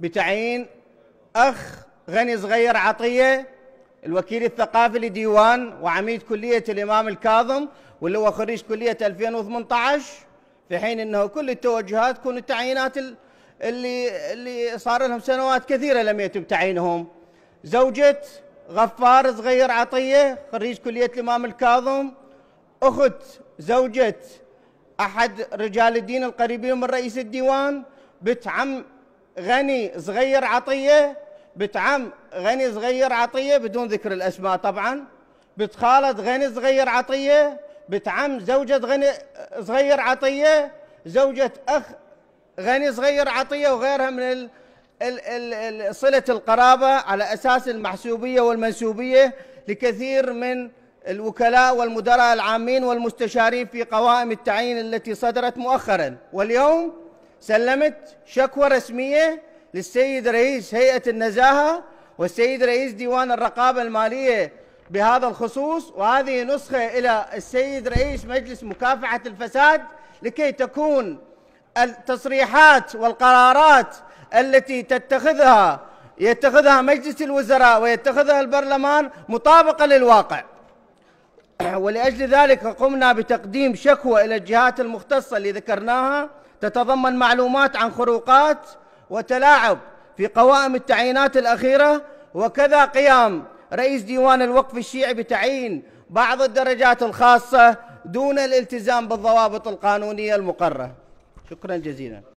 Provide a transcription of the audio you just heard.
بتعيين أخ غني صغير عطية الوكيل الثقافي لديوان وعميد كلية الإمام الكاظم واللي هو خريج كلية 2018 في حين أنه كل التوجهات تكون التعيينات اللي اللي صار لهم سنوات كثيرة لم يتم تعيينهم زوجة غفار صغير عطية خريج كلية الإمام الكاظم أخت زوجة أحد رجال الدين القريبين من رئيس الديوان بنت عم غني صغير عطيه بنت عم غني صغير عطيه بدون ذكر الاسماء طبعا بنت خالد غني صغير عطيه بنت عم زوجة غني صغير عطيه زوجة اخ غني صغير عطيه وغيرها من ال صلة القرابة على أساس المحسوبية والمنسوبية لكثير من الوكلاء والمدراء العامين والمستشارين في قوائم التعيين التي صدرت مؤخرا واليوم سلمت شكوى رسمية للسيد رئيس هيئة النزاهة والسيد رئيس ديوان الرقابة المالية بهذا الخصوص وهذه نسخة إلى السيد رئيس مجلس مكافحة الفساد لكي تكون التصريحات والقرارات التي تتخذها يتخذها مجلس الوزراء ويتخذها البرلمان مطابقة للواقع ولأجل ذلك قمنا بتقديم شكوى إلى الجهات المختصة اللي ذكرناها تتضمن معلومات عن خروقات وتلاعب في قوائم التعيينات الأخيرة وكذا قيام رئيس ديوان الوقف الشيعي بتعيين بعض الدرجات الخاصة دون الالتزام بالضوابط القانونية المقررة شكرا جزيلا